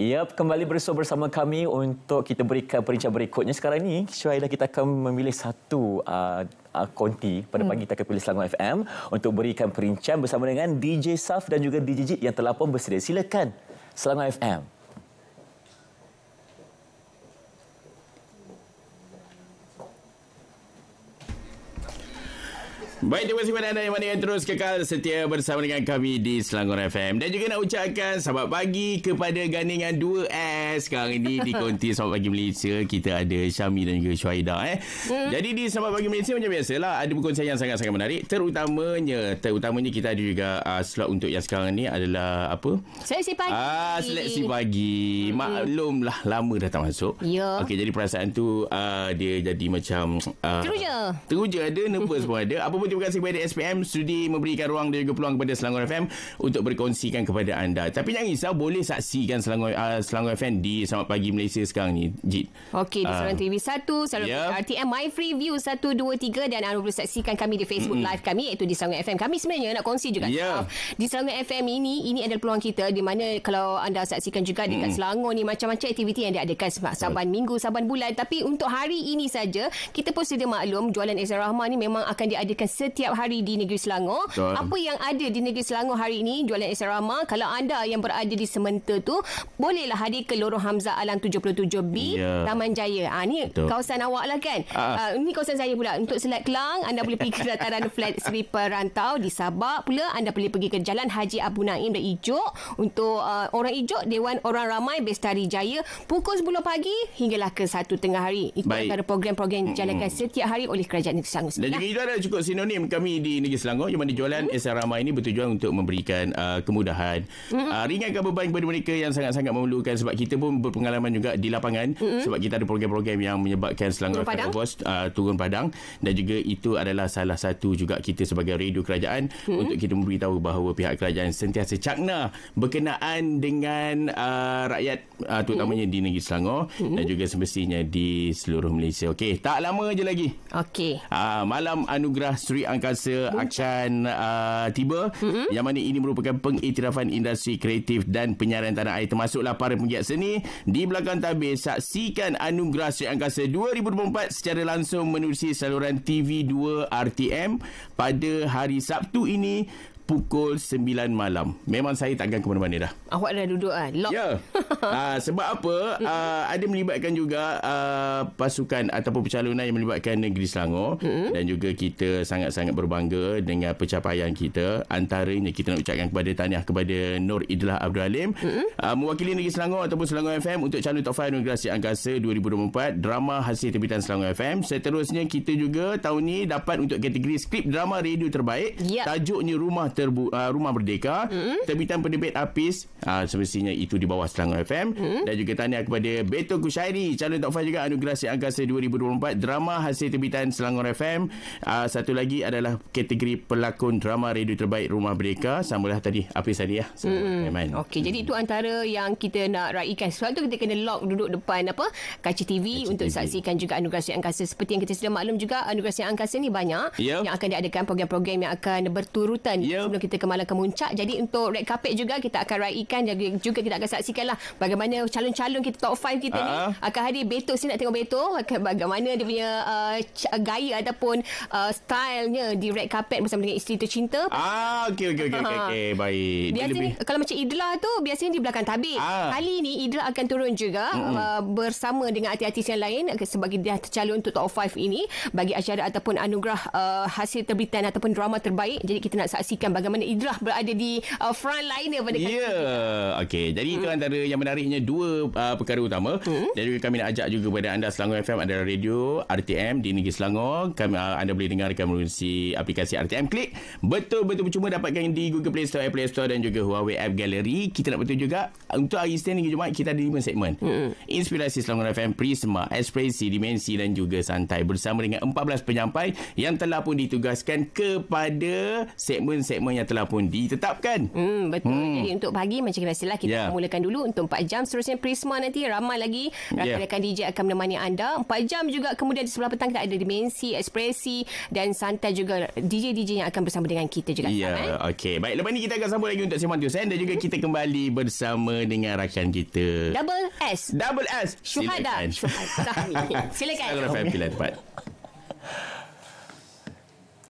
Yap, kembali bersama bersama kami untuk kita berikan perincian berikutnya. Sekarang ini, Syuaila kita akan memilih satu uh, uh, konti pada pagi hmm. kita akan pilih Selangor FM untuk berikan perincian bersama dengan DJ Saf dan juga DJ Jit yang telah pun bersedia. Silakan, Selangor FM. Baik, terima kasih kepada anda yang mana yang terus kekal setia bersama dengan kami di Selangor FM. Dan juga nak ucapkan selamat pagi kepada gandingan 2S. Sekarang ini di konti selamat pagi Malaysia, kita ada Syami dan juga Syuaida. Eh. Hmm. Jadi di selamat pagi Malaysia macam biasalah, ada perkongsian yang sangat-sangat menarik. Terutamanya, terutamanya kita ada juga uh, slot untuk yang sekarang ini adalah apa? Seleksi pagi. Ah, seleksi pagi. Hmm. Maklumlah lama dah tak masuk. Ya. Okay, jadi perasaan tu uh, dia jadi macam... Uh, teruja. Teruja ada, nervous pun ada. Apa pun terima kasih kepada SPM Sudi memberikan ruang dan juga peluang kepada Selangor FM Untuk berkongsikan kepada anda Tapi jangan risau boleh saksikan Selangor uh, Selangor FM di Selamat Pagi Malaysia sekarang ni Jit Okey di Selangor ah. TV 1 Selangor yep. Ya. RTM My Free View 1, 2, 3 Dan anda boleh saksikan kami di Facebook mm-hmm. Live kami Iaitu di Selangor FM Kami sebenarnya nak kongsi juga yeah. Di Selangor FM ini Ini adalah peluang kita Di mana kalau anda saksikan juga Dekat mm-hmm. Selangor ni macam-macam aktiviti yang diadakan Saban oh. minggu, saban bulan Tapi untuk hari ini saja Kita pun sedia maklum Jualan Ezra Rahman ni memang akan diadakan setiap hari di negeri Selangor. Betul. Apa yang ada di negeri Selangor hari ini jualan asrama kalau anda yang berada di Sementer tu bolehlah hadir ke Lorong Hamzah Alam 77B yeah. Taman Jaya. Ah ha, ni Betul. kawasan awak lah kan. Ah uh. uh, ni kawasan saya pula. Untuk Selat Kelang anda boleh pergi ke dataran flat Seri Perantau di Sabak pula anda boleh pergi ke Jalan Haji Abu Naim dan Ijuk untuk uh, orang Ijuk Dewan Orang Ramai Bestari Jaya pukul 10 pagi hinggalah ke 1 tengah hari. Itu Baik. antara program-program jalankan mm. setiap hari oleh Kerajaan Negeri Selangor. Dan juga itu ada cukup sinonim Anim kami di Negeri Selangor yang mana jualan mm. Mm-hmm. SR Ramai ini bertujuan untuk memberikan uh, kemudahan mm. uh, ringankan beban kepada mereka yang sangat-sangat memerlukan sebab kita pun berpengalaman juga di lapangan mm. sebab kita ada program-program yang menyebabkan Selangor Turun Padang, Post, uh, turun padang. dan juga itu adalah salah satu juga kita sebagai radio kerajaan mm. untuk kita memberitahu bahawa pihak kerajaan sentiasa cakna berkenaan dengan uh, rakyat uh, terutamanya mm. di Negeri Selangor mm. dan juga semestinya di seluruh Malaysia Okey, tak lama je lagi Okey. Uh, malam Anugerah Seri Negeri Angkasa akan uh, tiba mm-hmm. yang mana ini merupakan pengiktirafan industri kreatif dan penyiaran tanah air termasuklah para penggiat seni di belakang tabir saksikan Anugerah Seri Angkasa 2024 secara langsung menerusi saluran TV2 RTM pada hari Sabtu ini pukul 9 malam. Memang saya tak akan ke mana-mana dah. Awak dah duduk kan? Lock. Ya. Yeah. uh, sebab apa? Uh, ada melibatkan juga uh, pasukan ataupun pencalonan yang melibatkan negeri Selangor. Mm-hmm. Dan juga kita sangat-sangat berbangga dengan pencapaian kita. Antaranya kita nak ucapkan kepada tahniah kepada Nur Idlah Abdul Halim. Mm-hmm. Uh, mewakili negeri Selangor ataupun Selangor FM untuk calon top 5 Anugerah Angkasa 2024. Drama hasil terbitan Selangor FM. Seterusnya kita juga tahun ini dapat untuk kategori skrip drama radio terbaik. Yep. Ya. Tajuknya Rumah Terbaik terbu- uh, ah, Rumah Merdeka mm-hmm. Terbitan Pendebit Apis uh, ah, Semestinya itu di bawah Selangor FM mm-hmm. Dan juga tanya kepada Beto Kushairi Calon Top juga Anugerah Siang Angkasa 2024 Drama hasil terbitan Selangor FM uh, ah, Satu lagi adalah Kategori pelakon drama radio terbaik Rumah Merdeka Samalah tadi Apis tadi ya so, mm-hmm. Okay mm-hmm. jadi hmm. itu antara yang kita nak raihkan. Sebab itu kita kena lock duduk depan apa Kaca TV Kaca untuk TV. saksikan juga Anugerah Siang Angkasa Seperti yang kita sudah maklum juga Anugerah Siang Angkasa ni banyak yep. Ya. Yang akan diadakan program-program yang akan berturutan yep. Ya sebelum kita ke malam kemuncak. Jadi untuk red carpet juga kita akan raikan dan juga kita akan saksikanlah bagaimana calon-calon kita top 5 kita uh-huh. ni ah. akan hadir betul sini nak tengok betul bagaimana dia punya uh, uh, gaya ataupun uh, stylenya di red carpet bersama dengan isteri tercinta. Ah, okey okey okey okey okay, ha. baik. Biasanya lebih. kalau macam Idla tu biasanya di belakang tabik. Uh-huh. Ah. Kali ni Idla akan turun juga uh-huh. uh, bersama dengan artis-artis yang lain okay, sebagai dia tercalon untuk top 5 ini bagi acara ataupun anugerah uh, hasil terbitan ataupun drama terbaik. Jadi kita nak saksikan dan bagaimana Idrah berada di uh, front line daripada Ya, yeah. okey. Jadi hmm. itu antara yang menariknya dua uh, perkara utama. Hmm. Dan kami nak ajak juga kepada anda Selangor FM adalah radio RTM di Negeri Selangor. Kami, uh, anda boleh dengarkan melalui aplikasi RTM. Klik betul-betul percuma dapatkan di Google Play Store, Apple Store dan juga Huawei App Gallery. Kita nak betul juga untuk hari Isnin hingga Jumaat kita ada lima segmen. Hmm. Inspirasi Selangor FM, Prisma, Ekspresi, Dimensi dan juga Santai bersama dengan 14 penyampai yang telah pun ditugaskan kepada segmen-segmen segmen yang telah pun ditetapkan. Hmm, betul. Hmm. Jadi untuk pagi macam biasalah kita yeah. mulakan dulu untuk 4 jam seterusnya Prisma nanti ramai lagi ya. rakan-rakan yeah. DJ akan menemani anda 4 jam juga kemudian di sebelah petang kita ada dimensi ekspresi dan santai juga DJ-DJ yang akan bersama dengan kita juga. Ya, yeah. kan? okey. Baik, lepas ni kita akan sambung lagi untuk Simon Tio eh? dan juga kita kembali bersama dengan rakan kita. Double S. Double S. Syuhada. Silakan. Syuhada. Silakan. Silakan. Silakan. Silakan. Silakan. Silakan. Silakan. Silakan. Silakan. Silakan. Silakan. Silakan. Silakan. Silakan. Silakan. Silakan. Silakan. Silakan. Silakan.